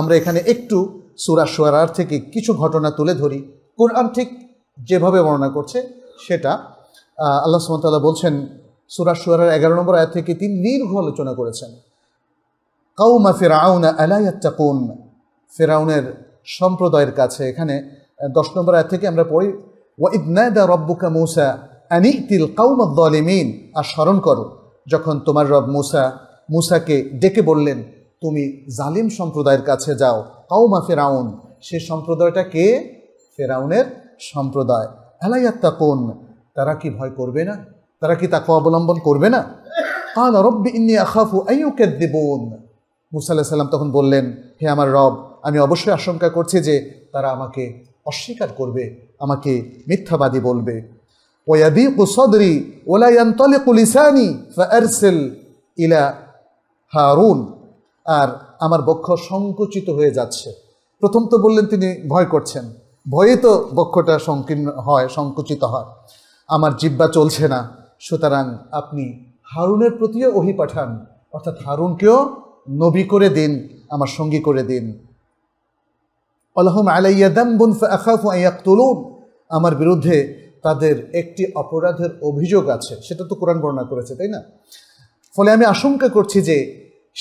আমরা এখানে একটু সুরা সুরার থেকে কিছু ঘটনা তুলে ধরি কোরআন ঠিক যেভাবে বর্ণনা করছে সেটা আল্লাহ সুমতাল্লাহ বলছেন সুরা সুয়ারার এগারো নম্বর আয়াত থেকে তিনি দীর্ঘ আলোচনা করেছেন কাউমা ফেরাউনা কোন ফেরাউনের সম্প্রদায়ের কাছে এখানে দশ নম্বর আয়াত থেকে আমরা পড়ি ওয়া ইদনাদা রব্বুকা মৌসা আনি তিল কাউমা দলিমিন আর স্মরণ করো যখন তোমার রব মুসা মুসাকে ডেকে বললেন তুমি জালিম সম্প্রদায়ের কাছে যাও কাউমা ফেরাউন সে সম্প্রদায়টা কে ফেরাউনের সম্প্রদায় এলাইয়াত্তা কোন তারা কি ভয় করবে না তারা কি তাকে অবলম্বন করবে না কাল রব্বি ইন্নি আখাফু আইউকে দেবন মুসা সাল্লাম তখন বললেন হে আমার রব আমি অবশ্যই আশঙ্কা করছি যে তারা আমাকে অস্বীকার করবে আমাকে মিথ্যাবাদী বলবে ওয়াদিকু সদরি ওলায়ান্তলে কুলিসানি ফারসেল ইলা হারুন আর আমার বক্ষ সংকুচিত হয়ে যাচ্ছে প্রথম তো বললেন তিনি ভয় করছেন ভয়ে তো বক্ষটা সংকীর্ণ হয় সংকুচিত হয় আমার জিব্বা চলছে না সুতরাং আপনি হারুনের প্রতিও ওহি পাঠান অর্থাৎ হারুনকেও নবী করে দিন আমার সঙ্গী করে দিন আল্লাহম আমার বিরুদ্ধে তাদের একটি অপরাধের অভিযোগ আছে সেটা তো কোরআন বর্ণনা করেছে তাই না ফলে আমি আশঙ্কা করছি যে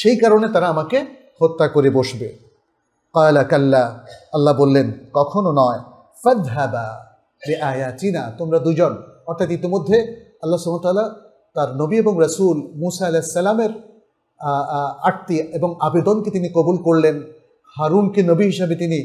সেই কারণে তারা আমাকে হত্যা করে বসবে কয়লা কাল্লা আল্লাহ বললেন কখনো নয় ফাদহাবা যে আয়া চিনা তোমরা দুজন অর্থাৎ ইতিমধ্যে আল্লাহ সুমতাল্লাহ তার নবী এবং রাসুল মুসা আল্লাহ সাল্লামের আটটি এবং আবেদনকে তিনি কবুল করলেন হারুনকে নবী হিসাবে তিনি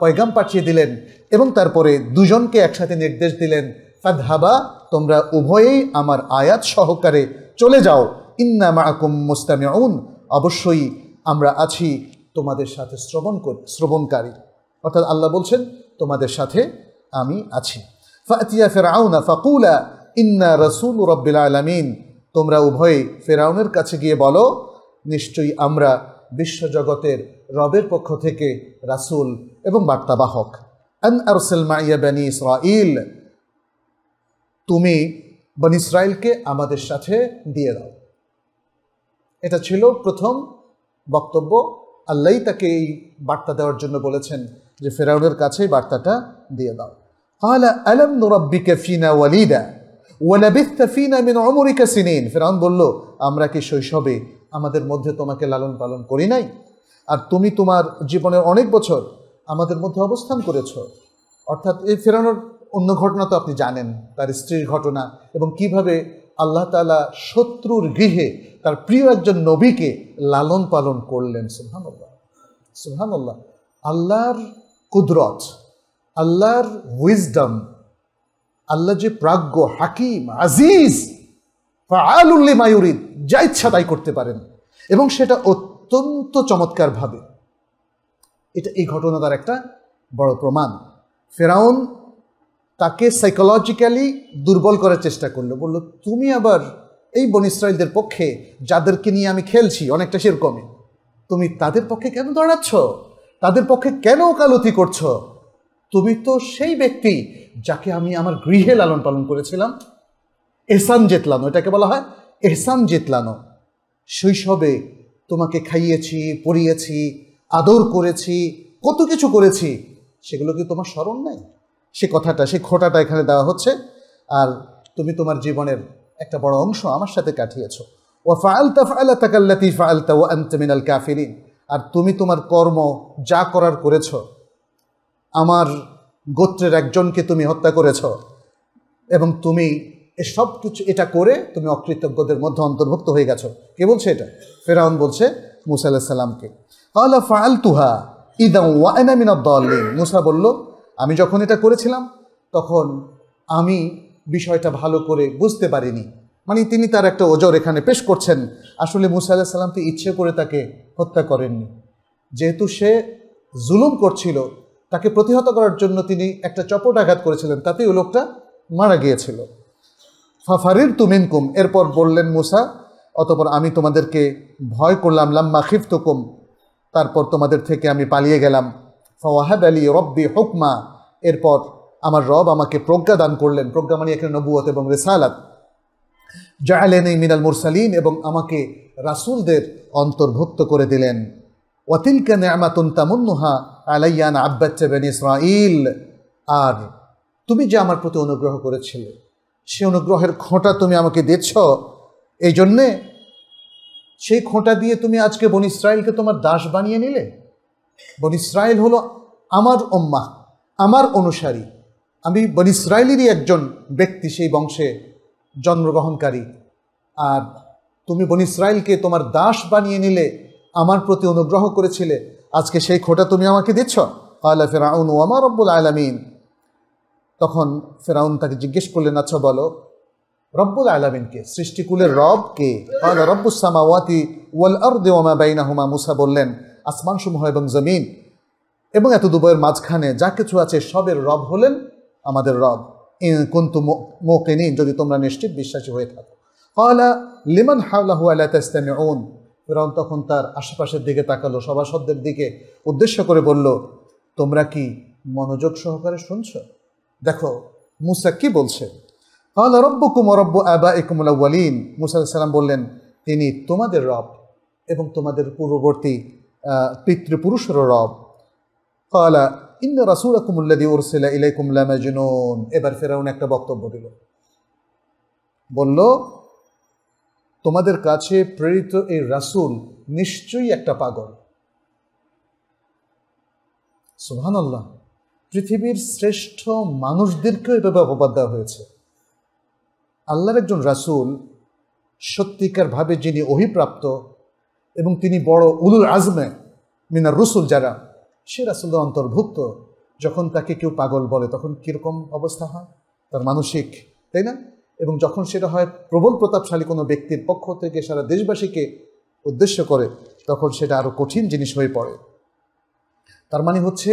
পয়গাম পাঠিয়ে দিলেন এবং তারপরে দুজনকে একসাথে নির্দেশ দিলেন ফাদহাবা তোমরা উভয়েই আমার আয়াত সহকারে চলে যাও ইন্না মাকুম মুস্তামিউন অবশ্যই আমরা আছি তোমাদের সাথে শ্রবণ করি শ্রবণকারী অর্থাৎ আল্লাহ বলছেন তোমাদের সাথে আমি আছি ফাতিয়া ফেরাউনা ফাকুলা ইন্না রসুল রব্বিল আলমিন তোমরা উভয়ে ফেরাউনের কাছে গিয়ে বলো নিশ্চয়ই আমরা বিশ্বজগতের রবের পক্ষ থেকে রাসুল এবং বার্তাবাহক আন আরসেল মাইয়া বেন ইসরাইল তুমি বন ইসরায়েলকে আমাদের সাথে দিয়ে দাও এটা ছিল প্রথম বক্তব্য আল্লাহ তাকে এই বার্তা দেওয়ার জন্য বলেছেন যে ফেরাউনের কাছে বার্তাটা দিয়ে দাও قال ألم نربك فينا وليدا ولبثت فينا মিন অমরিকা সিনিন ফেরাউন বলল আমরা কি শৈশবে আমাদের মধ্যে তোমাকে লালন পালন করি নাই আর তুমি তোমার জীবনের অনেক বছর আমাদের মধ্যে অবস্থান করেছ অর্থাৎ এই ফেরানোর অন্য ঘটনা তো আপনি জানেন তার স্ত্রীর ঘটনা এবং কিভাবে আল্লাহ তালা শত্রুর গৃহে তার প্রিয় একজন নবীকে লালন পালন করলেন সুহানুল্লাহ সুহানুল্লাহ আল্লাহর কুদরত আল্লাহর উইজডম আল্লাহ যে প্রাজ্ঞ হাকিম আজিজ আলুল্লি মায়ুরিদ যা ইচ্ছা তাই করতে পারেন এবং সেটা অত্যন্ত চমৎকারভাবে এটা এই ঘটনা তার একটা বড় প্রমাণ ফেরাউন তাকে সাইকোলজিক্যালি দুর্বল করার চেষ্টা করলো বললো তুমি আবার এই বন ইসরায়েলদের পক্ষে যাদেরকে নিয়ে আমি খেলছি অনেকটা সেরকমই তুমি তাদের পক্ষে কেন দাঁড়াচ্ছ তাদের পক্ষে কেন ওকালতি করছো তুমি তো সেই ব্যক্তি যাকে আমি আমার গৃহে লালন পালন করেছিলাম এহসান জেতলানো এটাকে বলা হয় এহসান জেতলানো শৈশবে তোমাকে খাইয়েছি পরিয়েছি আদর করেছি কত কিছু করেছি সেগুলো কি তোমার স্মরণ নেই সে কথাটা সে খোটাটা এখানে দেওয়া হচ্ছে আর তুমি তোমার জীবনের একটা বড় অংশ আমার সাথে কাটিয়েছ ও ফালতা ফালা তাকাল্লাতি ফালতা ও আন্তমিনাল কাফিরিন আর তুমি তোমার কর্ম যা করার করেছ আমার গোত্রের একজনকে তুমি হত্যা করেছ এবং তুমি এসব কিছু এটা করে তুমি অকৃতজ্ঞদের মধ্যে অন্তর্ভুক্ত হয়ে গেছো কে বলছে এটা ফেরাউন বলছে মুসা আল্লাহ সাল্লামকে আল্লাহ ফাল ইদা ওয়ানা মিনা দলিন মুসা বলল আমি যখন এটা করেছিলাম তখন আমি বিষয়টা ভালো করে বুঝতে পারিনি মানে তিনি তার একটা ওজর এখানে পেশ করছেন আসলে মুসা আল্লাহ সাল্লাম তো ইচ্ছে করে তাকে হত্যা করেননি যেহেতু সে জুলুম করছিল তাকে প্রতিহত করার জন্য তিনি একটা চপট আঘাত করেছিলেন তাতেই ও লোকটা মারা গিয়েছিল ফাফারির তুমিনকুম এরপর বললেন মুসা অতপর আমি তোমাদেরকে ভয় করলাম লাম্মা খিফতুকুম তারপর তোমাদের থেকে আমি পালিয়ে গেলাম ফওয়াহাদ আলী রব্বি হুকমা এরপর আমার রব আমাকে প্রজ্ঞা দান করলেন প্রজ্ঞা মানে এখানে নবুয়ত এবং রেসালাত জাহালেন মিনাল মুরসালিন এবং আমাকে রাসুলদের অন্তর্ভুক্ত করে দিলেন ওয়াতিলকা নেমাতুন তামুন্নুহা আলাইয়ান আব্বাচ্চা বেন ইসরাইল আর তুমি যে আমার প্রতি অনুগ্রহ করেছিলে সে অনুগ্রহের খোঁটা তুমি আমাকে দিচ্ছ এই জন্যে সেই খোঁটা দিয়ে তুমি আজকে বন ইসরায়েলকে তোমার দাস বানিয়ে নিলে বন ইসরায়েল হলো আমার ওম্মা আমার অনুসারী আমি বন ইসরায়েলেরই একজন ব্যক্তি সেই বংশে জন্মগ্রহণকারী আর তুমি বন ইসরায়েলকে তোমার দাস বানিয়ে নিলে আমার প্রতি অনুগ্রহ করেছিলে আজকে সেই খোটা তুমি আমাকে দিচ্ছ আল্লাহ ফেরাউন ও আমার রব্বুল আয়লামিন তখন ফেরাউন তাকে জিজ্ঞেস করলেন আচ্ছা বলো রব্বুল আয়লামিনকে সৃষ্টিকুলের রব কে রব্বুসামাওয়াতি ওয়াল আর দেওয়া বাইনা হুমা মুসা বললেন আসমানসমূহ এবং জমিন এবং এত দুবয়ের মাঝখানে যা কিছু আছে সবের রব হলেন আমাদের রব কিন্তু নেই যদি তোমরা নিশ্চিত বিশ্বাসী হয়ে থাকো কয়লা লিমান হাওলা হুয়ালা তাস্তামে ওন ফেরাউন তখন তার আশেপাশের দিকে তাকালো সভাসদদের দিকে উদ্দেশ্য করে বলল তোমরা কি মনোযোগ সহকারে শুনছ দেখো মুসা কি বলছে আল্লাহ রব্বকুম রব্ব আবা ইকুমুলা ওয়ালিন মুসা সালাম বললেন তিনি তোমাদের রব এবং তোমাদের পূর্ববর্তী পিতৃপুরুষের রব কলা ইন্দ রাসুল আকুমুল্লাদি উরসিলা ইলাই ইলাইকুমলা মাজনুন এবার ফেরাউন একটা বক্তব্য দিল বলল তোমাদের কাছে প্রেরিত এই রাসুল নিশ্চয়ই একটা পাগল সুহানাল্লাহ পৃথিবীর শ্রেষ্ঠ মানুষদেরকেও এভাবে অপবাদ দেওয়া হয়েছে আল্লাহর একজন রাসুল সত্যিকারভাবে যিনি অহিপ্রাপ্ত এবং তিনি বড় উলুল আজমে মিনার রসুল যারা সে রাসুলদের অন্তর্ভুক্ত যখন তাকে কেউ পাগল বলে তখন কীরকম অবস্থা হয় তার মানসিক তাই না এবং যখন সেটা হয় প্রবল প্রতাপশালী কোনো ব্যক্তির পক্ষ থেকে সারা দেশবাসীকে উদ্দেশ্য করে তখন সেটা আরও কঠিন জিনিস হয়ে পড়ে তার মানে হচ্ছে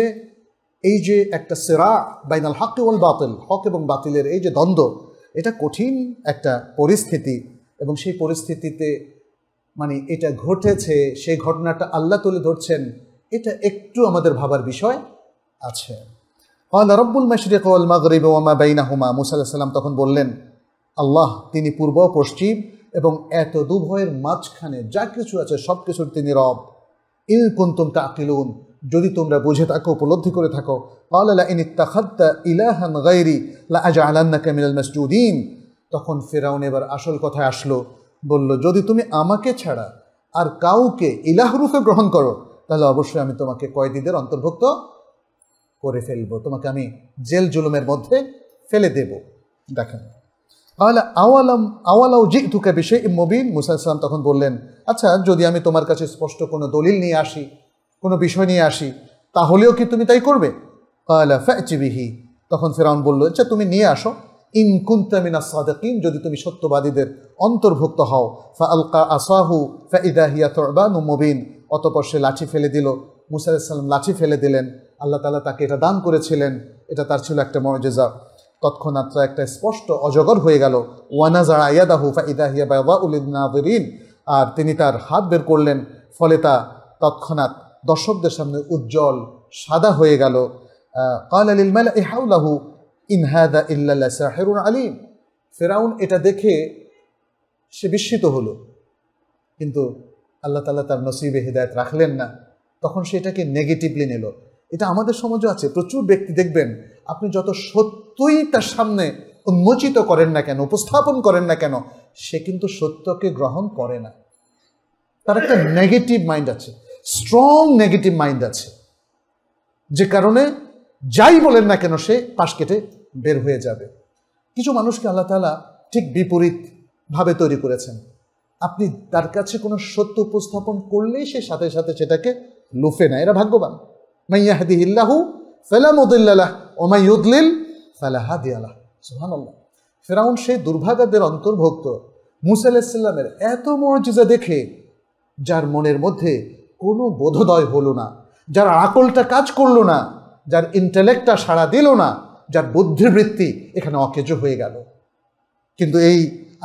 এই যে একটা সেরা বাইনাল হক ওয়াল বাতিল হক এবং বাতিলের এই যে দ্বন্দ্ব এটা কঠিন একটা পরিস্থিতি এবং সেই পরিস্থিতিতে মানে এটা ঘটেছে সেই ঘটনাটা আল্লাহ তুলে ধরছেন এটা একটু আমাদের ভাবার বিষয় আছে আল্লাহ রব্বুল মাশরিক ওয়াল মাগরিব ওয়ামা বাইনাহুমা মুসা আলাইহিস সালাম তখন বললেন আল্লাহ তিনি পূর্ব পশ্চিম এবং এত দুভয়ের মাঝখানে যা কিছু আছে সব কিছুর তিনি রব ইন কুন্তুম তাকিলুন যদি তোমরা বুঝে থাকো উপলব্ধি করে থাকো আল্লাহ ইন ইত্তাখাদ্দা ইলাহান গাইরি লা আজআলান্নাকা মিনাল মাসজুদিন তখন ফেরাউন এবার আসল কথায় আসলো বলল যদি তুমি আমাকে ছাড়া আর কাউকে ইলাহ রূপে গ্রহণ করো তাহলে অবশ্যই আমি তোমাকে কয়েদিদের অন্তর্ভুক্ত করে ফেলবো তোমাকে আমি জেল জুলুমের মধ্যে ফেলে দেব দেখেন তাহলে আওয়ালাম আওয়ালাও জি তুকে বিষয়ে মবিন মুসা ইসলাম তখন বললেন আচ্ছা যদি আমি তোমার কাছে স্পষ্ট কোনো দলিল নিয়ে আসি কোনো বিষয় নিয়ে আসি তাহলেও কি তুমি তাই করবে আলা ফ্যাচিবিহি তখন ফেরাউন বললো আচ্ছা তুমি নিয়ে আসো ইন কুন্তামিনা সাদেকিন যদি তুমি সত্যবাদীদের অন্তর্ভুক্ত হও ফা আলকা আসাহু ফা ইদাহিয়া তরবানু মুবিন অতপর সে লাঠি ফেলে দিল মুসা আলাইসাল্লাম লাঠি ফেলে দিলেন আল্লাহ তালা তাকে এটা দান করেছিলেন এটা তার ছিল একটা মরজেজা তৎক্ষণাৎ একটা স্পষ্ট অজগর হয়ে গেল ওয়ানা জাড়া ইয়াদাহু ফা ইদাহিয়া বাবা উলিদিন আর তিনি তার হাত বের করলেন ফলে তা তৎক্ষণাৎ দর্শকদের সামনে উজ্জ্বল সাদা হয়ে গেল কাল আলিল মালা ইহাউলাহু হ্যাদা ইল্লা সাহেরুন আলিম ফেরাউন এটা দেখে সে বিস্মিত হলো কিন্তু আল্লাহ তালা তার নসিবে হৃদায়ত রাখলেন না তখন সে এটাকে নেগেটিভলি নিল এটা আমাদের সমাজে আছে প্রচুর ব্যক্তি দেখবেন আপনি যত সত্যই তার সামনে উন্মোচিত করেন না কেন উপস্থাপন করেন না কেন সে কিন্তু সত্যকে গ্রহণ করে না তার একটা নেগেটিভ মাইন্ড আছে স্ট্রং নেগেটিভ মাইন্ড আছে যে কারণে যাই বলেন না কেন সে পাশ কেটে বের হয়ে যাবে কিছু মানুষকে আল্লাহ তালা ঠিক বিপরীতভাবে তৈরি করেছেন আপনি তার কাছে কোনো সত্য উপস্থাপন করলেই সে সাথে সাথে সেটাকে লুফে নেয় এরা ভাগ্যবান মাইয়াহাদি ইল্লাহু ফেলামদুল্লাহ ওমাইউদ্লিল ফেলাহাদি আল্লাহ সুহান ফেরাউন সেই দুর্ভাগাদের অন্তর্ভুক্ত মুসা আলাহিসাল্লামের এত মর্যাদা দেখে যার মনের মধ্যে কোনো বোধোদয় হলো না যার আকলটা কাজ করলো না যার ইন্টালেক্টটা সাড়া দিল না যার বুদ্ধিবৃত্তি এখানে অকেজ হয়ে গেল কিন্তু এই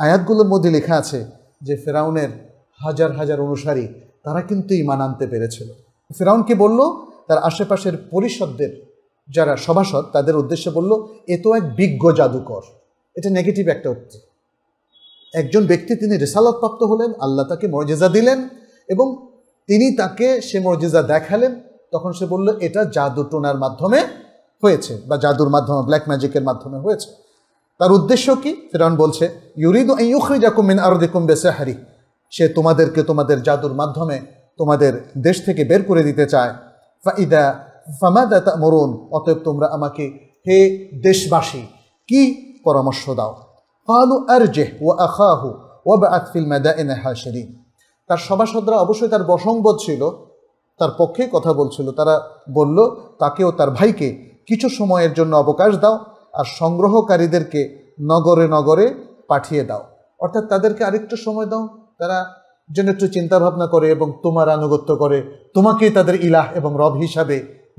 আয়াতগুলোর মধ্যে লেখা আছে যে ফেরাউনের হাজার হাজার অনুসারী তারা কিন্তু ইমান আনতে পেরেছিল ফেরাউনকে বলল তার আশেপাশের পরিষদদের যারা সভাসদ তাদের উদ্দেশ্যে বলল এ তো এক বিজ্ঞ জাদুকর এটা নেগেটিভ একটা উক্তি একজন ব্যক্তি তিনি রেসালতপ্রাপ্ত হলেন আল্লাহ তাকে মর্যাদা দিলেন এবং তিনি তাকে সে মর্যাদা দেখালেন তখন সে বলল এটা জাদু টোনার মাধ্যমে হয়েছে বা জাদুর মাধ্যমে ব্ল্যাক ম্যাজিকের মাধ্যমে হয়েছে তার উদ্দেশ্য কি ফেরাউন বলছে ইউরিদ ইউখরিজাকুমিন আরদিকুম সাহারি সে তোমাদেরকে তোমাদের জাদুর মাধ্যমে তোমাদের দেশ থেকে বের করে দিতে চায় ফাইদা ফামাদা তা মরুন অতএব তোমরা আমাকে হে দেশবাসী কি পরামর্শ দাও কালু আরজে ও আখাহু ও বা আতফিল মেদা এনে হাসেরি তার সভাসদরা অবশ্যই তার বসংবদ ছিল তার পক্ষে কথা বলছিল তারা বলল তাকে ও তার ভাইকে কিছু সময়ের জন্য অবকাশ দাও আর সংগ্রহকারীদেরকে নগরে নগরে পাঠিয়ে দাও অর্থাৎ তাদেরকে আরেকটু সময় দাও তারা যেন একটু চিন্তাভাবনা করে এবং তোমার আনুগত্য করে তোমাকেই তাদের ইলাহ এবং রব হিসাবে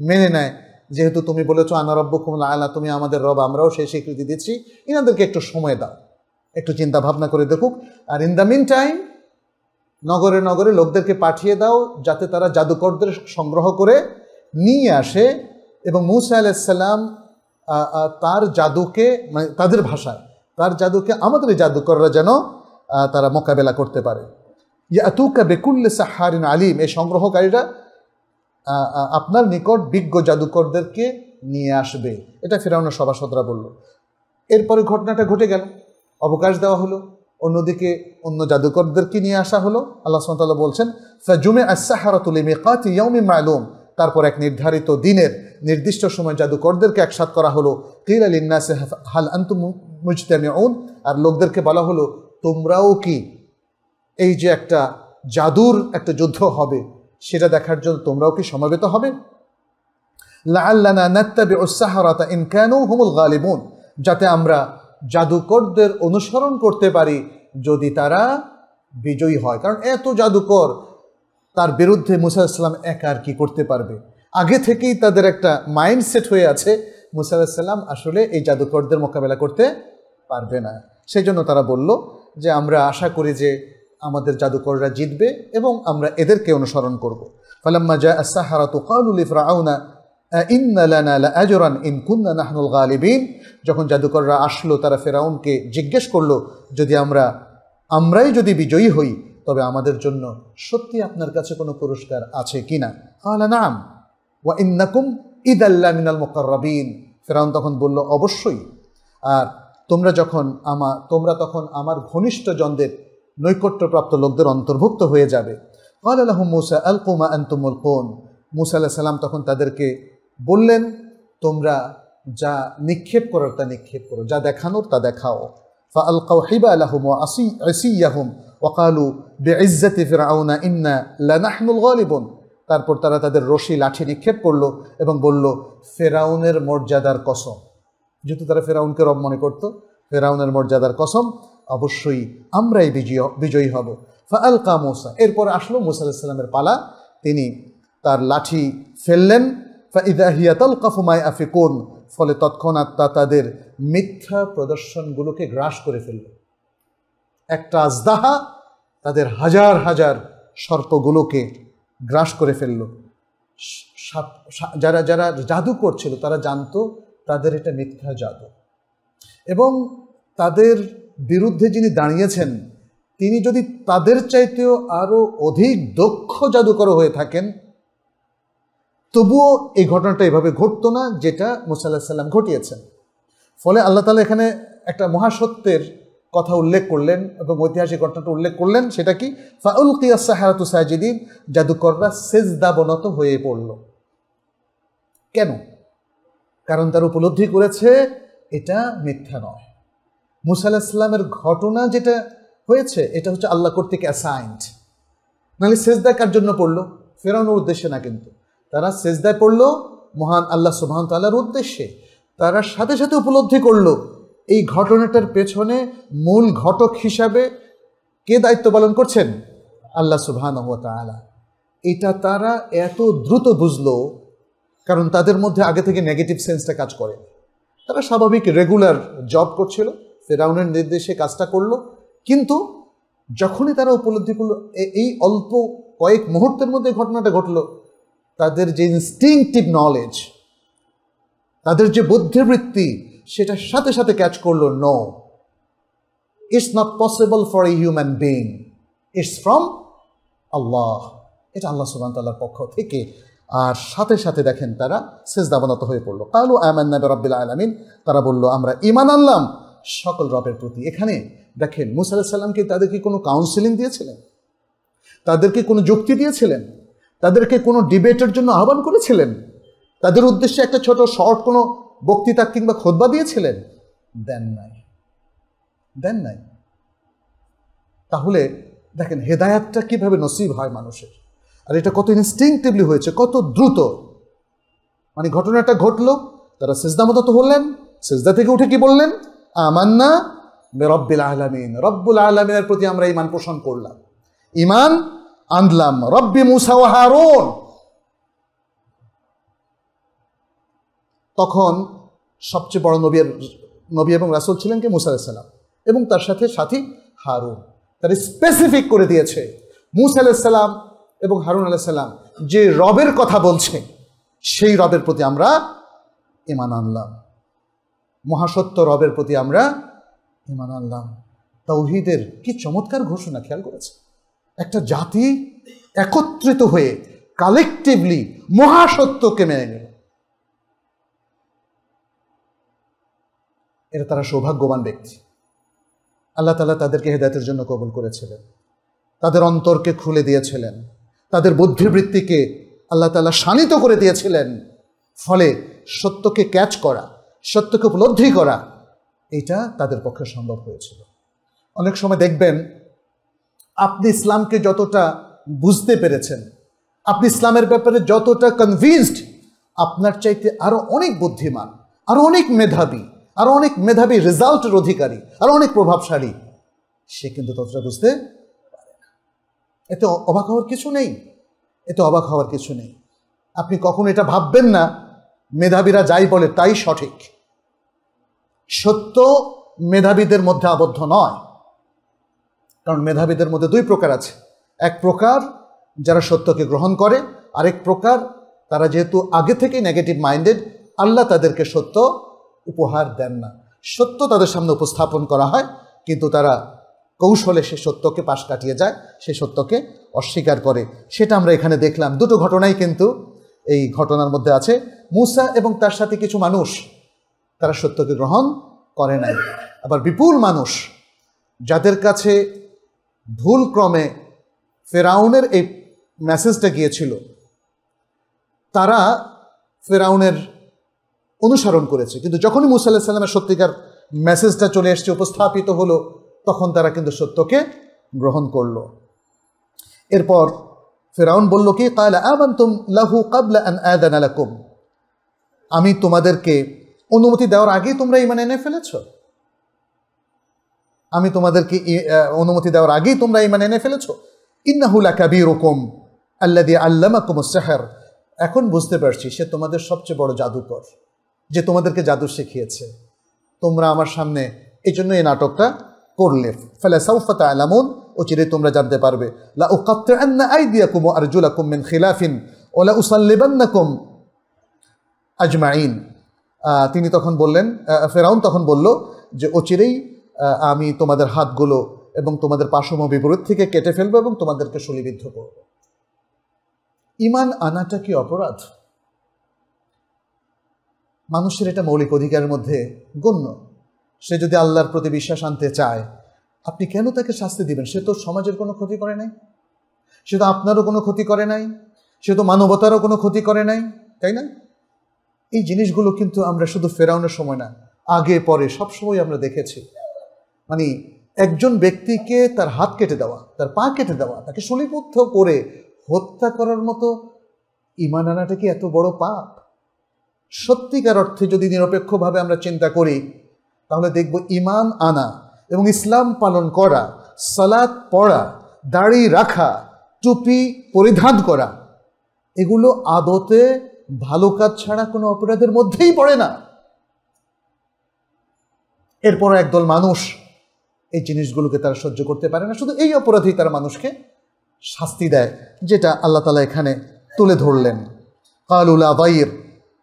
মেনে নেয় যেহেতু তুমি বলেছো আনারব্য কুমলা আলা তুমি আমাদের রব আমরাও সেই স্বীকৃতি দিচ্ছি এনাদেরকে একটু সময় দাও একটু চিন্তা ভাবনা করে দেখুক আর ইন দ্য মিন টাইম নগরে নগরে লোকদেরকে পাঠিয়ে দাও যাতে তারা জাদুকরদের সংগ্রহ করে নিয়ে আসে এবং মৌসা আলাইসাল্লাম তার জাদুকে মানে তাদের ভাষায় তার জাদুকে আমাদের জাদুকররা যেন তারা মোকাবেলা করতে পারে ইয়াতুকা বেকুল্লে সাহারিন আলিম এই সংগ্রহকারীরা আপনার নিকট বিজ্ঞ জাদুকরদেরকে নিয়ে আসবে এটা ফেরাউনের সভাসদরা বলল এরপরে ঘটনাটা ঘটে গেল অবকাশ দেওয়া হলো অন্যদিকে অন্য জাদুকরদেরকে নিয়ে আসা হলো আল্লাহ সাল্লাহ বলছেন ফাজুমে আসাহারাতুল মেকাত ইয়াউমি মালুম তারপর এক নির্ধারিত দিনের নির্দিষ্ট সময় জাদুকরদেরকে একসাথ করা হলো কিল আল ইন্নাসে হাল আন্তু মুজতামিউন আর লোকদেরকে বলা হলো তোমরাও কি এই যে একটা জাদুর একটা যুদ্ধ হবে সেটা দেখার জন্য তোমরাও কি সমাবেত হবে লাআল্লানা নাত্তাবি উসাহারাতা ইনকানু হুমুল গালিবুন যাতে আমরা জাদুকরদের অনুসরণ করতে পারি যদি তারা বিজয়ী হয় কারণ এত জাদুকর তার বিরুদ্ধে মুসা এক একা আর কি করতে পারবে আগে থেকেই তাদের একটা মাইন্ডসেট হয়ে আছে মুসা আলাহিসাল্লাম আসলে এই জাদুকরদের মোকাবেলা করতে পারবে না সেই জন্য তারা বলল যে আমরা আশা করি যে আমাদের জাদুকররা জিতবে এবং আমরা এদেরকে অনুসরণ করবো ফালাম্মা জা আসাহারা তো কালুল ইফরাউনা ইন্নালান যখন জাদুকররা আসলো তারা ফেরাউনকে জিজ্ঞেস করলো যদি আমরা আমরাই যদি বিজয়ী হই তবে আমাদের জন্য সত্যি আপনার কাছে কোনো পুরস্কার আছে কি না আলা নাম ওয়া ইন্নাকুম ঈদ আল্লাহ মিনাল মোকাররাবিন ফেরাউন তখন বলল অবশ্যই আর তোমরা যখন আমা তোমরা তখন আমার ঘনিষ্ঠ জনদের নৈকট্যপ্রাপ্ত লোকদের অন্তর্ভুক্ত হয়ে যাবে কাল আলহ মুসা আল কুমা আন্তুমুল কোন মুসা আল্লাহ সাল্লাম তখন তাদেরকে বললেন তোমরা যা নিক্ষেপ করার তা নিক্ষেপ করো যা দেখানোর তা দেখাও ফা আল কাউ হিবা আলাহুম আসি ইয়াহুম ওকালু বেইজ্জাতি ফিরাউনা ইন্না লানাহনুল গলিবন তারপর তারা তাদের রশি লাঠি নিক্ষেপ করলো এবং বলল ফেরাউনের মর্যাদার কসম যেহেতু তারা ফেরাউনকে রব মনে করত ফেরাউনের মর্যাদার কসম অবশ্যই আমরাই বিজয় বিজয়ী হব আল কামোসা এরপর আসলো মুসাল্লামের পালা তিনি তার লাঠি ফেললেন ফাইদাহিয়াতল কফুমায় আফিকুন ফলে তৎক্ষণাৎ তা তাদের মিথ্যা প্রদর্শনগুলোকে গ্রাস করে ফেলল একটা আজদাহা তাদের হাজার হাজার সর্পগুলোকে গ্রাস করে ফেলল যারা যারা জাদু করছিল তারা জানতো তাদের এটা মিথ্যা জাদু এবং তাদের বিরুদ্ধে যিনি দাঁড়িয়েছেন তিনি যদি তাদের চাইতেও আরও অধিক দক্ষ জাদুকর হয়ে থাকেন তবুও এই ঘটনাটা এভাবে ঘটতো না যেটা মুসাল্লাহ সাল্লাম ঘটিয়েছেন ফলে আল্লাহ তালা এখানে একটা মহাসত্যের কথা উল্লেখ করলেন এবং ঐতিহাসিক ঘটনাটা উল্লেখ করলেন সেটা কি ফাউল কিয়া সাহারাতু সাজিদিন জাদুকররা সেজদাবনত হয়ে পড়ল কেন কারণ তার উপলব্ধি করেছে এটা মিথ্যা নয় মুসা ইসলামের ঘটনা যেটা হয়েছে এটা হচ্ছে আল্লাহ কর্তৃক অ্যাসাইন্ড নাহলে সেজদায় কার জন্য পড়লো ফেরানোর উদ্দেশ্যে না কিন্তু তারা সেজদায় পড়লো মহান আল্লাহ সুবাহ তাল্লাহর উদ্দেশ্যে তারা সাথে সাথে উপলব্ধি করলো এই ঘটনাটার পেছনে মূল ঘটক হিসাবে কে দায়িত্ব পালন করছেন আল্লাহ সুবহান এটা তারা এত দ্রুত বুঝলো কারণ তাদের মধ্যে আগে থেকে নেগেটিভ সেন্সটা কাজ করে তারা স্বাভাবিক রেগুলার জব করছিল ফেরাউনের নির্দেশে কাজটা করলো কিন্তু যখনই তারা উপলব্ধি করলো এই অল্প কয়েক মুহূর্তের মধ্যে ঘটনাটা ঘটলো তাদের যে ইনস্টিংটিভ নলেজ তাদের যে বুদ্ধিবৃত্তি সেটার সাথে সাথে ক্যাচ করলো no it's not possible for a human being it's from Allah এটা আল্লাহ সুবান তাল্লার পক্ষ থেকে আর সাথে সাথে দেখেন তারা সেজদাবনত হয়ে পড়লো কালু আমান রব্বিল আলমিন তারা বলল আমরা ইমান আনলাম সকল রবের প্রতি এখানে দেখেন মুসা আলাহিসাল্লামকে তাদেরকে কোনো কাউন্সিলিং দিয়েছিলেন তাদেরকে কোনো যুক্তি দিয়েছিলেন তাদেরকে কোনো ডিবেটের জন্য আহ্বান করেছিলেন তাদের উদ্দেশ্যে একটা ছোট শর্ট কোনো বক্তৃতা কিংবা খোদবা দিয়েছিলেন দেন নাই দেন নাই তাহলে দেখেন হেদায়াতটা কিভাবে নসিব হয় মানুষের আর এটা কত ইনস্টিংটিভলি হয়েছে কত দ্রুত মানে ঘটনাটা ঘটলো তারা মতো তো হলেন সেজদা থেকে উঠে কি বললেন আমান্না রব্বুল আলমিন রব্বুল আলমিনের প্রতি আমরা ইমান পোষণ করলাম ইমান আনলাম রব্বি মুসা হারুন তখন সবচেয়ে বড় নবী নবী এবং রাসুল ছিলেন কে মুসা আলাইসাল্লাম এবং তার সাথে সাথী হারুন তার স্পেসিফিক করে দিয়েছে মুসা আলাইসাল্লাম এবং হারুন আলাইসাল্লাম যে রবের কথা বলছে সেই রবের প্রতি আমরা ইমান আনলাম মহাসত্য রবের প্রতি আমরা ইমান আনলাম তৌহিদের কি চমৎকার ঘোষণা খেয়াল করেছে একটা জাতি একত্রিত হয়ে কালেকটিভলি মহাসত্যকে মেনে নিল এরা তারা সৌভাগ্যবান ব্যক্তি আল্লাহ তালা তাদেরকে হেদায়তের জন্য কবুল করেছিলেন তাদের অন্তরকে খুলে দিয়েছিলেন তাদের বুদ্ধিবৃত্তিকে আল্লাহ তালা শানিত করে দিয়েছিলেন ফলে সত্যকে ক্যাচ করা সত্যকে উপলব্ধি করা এটা তাদের পক্ষে সম্ভব হয়েছিল অনেক সময় দেখবেন আপনি ইসলামকে যতটা বুঝতে পেরেছেন আপনি ইসলামের ব্যাপারে যতটা কনভিনসড আপনার চাইতে আরও অনেক বুদ্ধিমান আরও অনেক মেধাবী আরও অনেক মেধাবী রেজাল্টের অধিকারী আরও অনেক প্রভাবশালী সে কিন্তু ততটা বুঝতে এতে অবাক হওয়ার কিছু নেই এতে অবাক হওয়ার কিছু নেই আপনি কখনো এটা ভাববেন না মেধাবীরা যাই বলে তাই সঠিক সত্য মেধাবীদের মধ্যে আবদ্ধ নয় কারণ মেধাবীদের মধ্যে দুই প্রকার আছে এক প্রকার যারা সত্যকে গ্রহণ করে আরেক প্রকার তারা যেহেতু আগে থেকেই নেগেটিভ মাইন্ডেড আল্লাহ তাদেরকে সত্য উপহার দেন না সত্য তাদের সামনে উপস্থাপন করা হয় কিন্তু তারা কৌশলে সে সত্যকে পাশ কাটিয়ে যায় সে সত্যকে অস্বীকার করে সেটা আমরা এখানে দেখলাম দুটো ঘটনাই কিন্তু এই ঘটনার মধ্যে আছে মুসা এবং তার সাথে কিছু মানুষ তারা সত্যকে গ্রহণ করে নাই আবার বিপুল মানুষ যাদের কাছে ভুল ক্রমে ফেরাউনের এই মেসেজটা গিয়েছিল তারা ফেরাউনের অনুসরণ করেছে কিন্তু যখনই মুসা আল্লাহ সাল্লামের সত্যিকার মেসেজটা চলে এসছে উপস্থাপিত হলো তখন তারা কিন্তু সত্যকে গ্রহণ করলো এরপর ফেরাউন বলল কি কালা তুম লাহু কাবলা আন আদান আলাকুম আমি তোমাদেরকে অনুমতি দেওয়ার আগেই তোমরা ইমান এনে ফেলেছ আমি তোমাদেরকে অনুমতি দেওয়ার আগেই তোমরা ইমান এনে ফেলেছ ইন্নাহুলা কাবির ওকম আল্লাদি আল্লামাকুম সাহার এখন বুঝতে পারছি সে তোমাদের সবচেয়ে বড় জাদুকর যে তোমাদেরকে জাদু শিখিয়েছে তোমরা আমার সামনে এই জন্য এই নাটকটা করলে ফেলে সাউফাতা আলামুন চিরে তোমরা জানতে পারবে লা উকাত্তে আন্না আই দিয়া কুম খিলাফিন ওলা উসাল্লিবান্না কুম আজমাইন তিনি তখন বললেন ফেরাউন তখন বলল যে অচিরেই আমি তোমাদের হাতগুলো এবং তোমাদের পাশম বিপরীত থেকে কেটে ফেলবো এবং তোমাদেরকে শলিবিদ্ধ করব ইমান আনাটা কি অপরাধ মানুষের এটা মৌলিক অধিকারের মধ্যে গণ্য সে যদি আল্লাহর প্রতি বিশ্বাস আনতে চায় আপনি কেন তাকে শাস্তি দিবেন সে তো সমাজের কোনো ক্ষতি করে নাই সে তো আপনারও কোনো ক্ষতি করে নাই সে তো মানবতারও কোনো ক্ষতি করে নাই তাই না এই জিনিসগুলো কিন্তু আমরা শুধু ফেরাউনের সময় না আগে পরে সবসময় আমরা দেখেছি মানে একজন ব্যক্তিকে তার হাত কেটে দেওয়া তার পা কেটে দেওয়া তাকে সলিপুদ্ধ করে হত্যা করার মতো ইমান আনাটা কি এত বড় পাপ সত্যিকার অর্থে যদি নিরপেক্ষভাবে আমরা চিন্তা করি তাহলে দেখব ইমান আনা এবং ইসলাম পালন করা সালাদ পড়া দাড়ি রাখা টুপি পরিধান করা এগুলো আদতে ভালো কাজ ছাড়া কোনো অপরাধের মধ্যেই পড়ে না এরপর একদল মানুষ এই জিনিসগুলোকে তারা সহ্য করতে পারে না শুধু এই অপরাধেই তারা মানুষকে শাস্তি দেয় যেটা আল্লাহ তালা এখানে তুলে ধরলেন কালুলা বাইর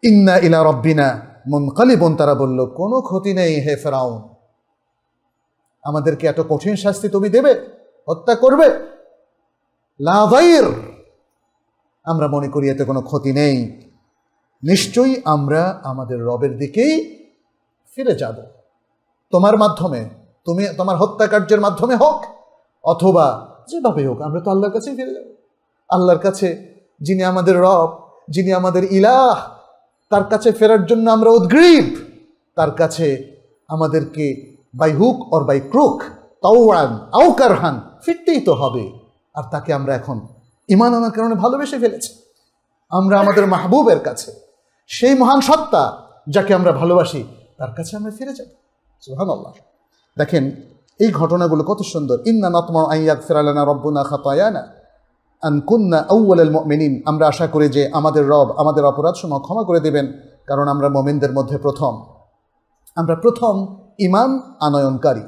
ইন্না ইলা রব্বিনা বোন তারা বলল কোনো ক্ষতি নেই হে ফেরাউন আমাদেরকে এত কঠিন শাস্তি তুমি দেবে হত্যা করবে লাভাইর আমরা মনে করি এতে কোনো ক্ষতি নেই নিশ্চয়ই আমরা আমাদের রবের দিকেই ফিরে যাব তোমার মাধ্যমে তুমি তোমার হত্যাকার্যের মাধ্যমে হোক অথবা যেভাবে হোক আমরা তো আল্লাহর কাছেই ফিরে যাব আল্লাহর কাছে যিনি আমাদের রব যিনি আমাদের ইলাহ তার কাছে ফেরার জন্য আমরা উদ্গ্রীব তার কাছে আমাদেরকে by hook or by crook তাওয়ান আউকারহান ফিরতেই তো হবে আর তাকে আমরা এখন ইমান আনার কারণে ভালোবেসে ফেলেছি আমরা আমাদের মাহবুবের কাছে সেই মহান সত্তা যাকে আমরা ভালোবাসি তার কাছে আমরা ফিরে যাব সুহান আল্লাহ দেখেন এই ঘটনাগুলো কত সুন্দর ইন্না নতমা আইয়াদ ফেরালানা রব্বনা খাতায়ানা আনকুন্না আল মমিনিন আমরা আশা করি যে আমাদের রব আমাদের অপরাধ সময় ক্ষমা করে দেবেন কারণ আমরা মমিনদের মধ্যে প্রথম আমরা প্রথম ইমান আনয়নকারী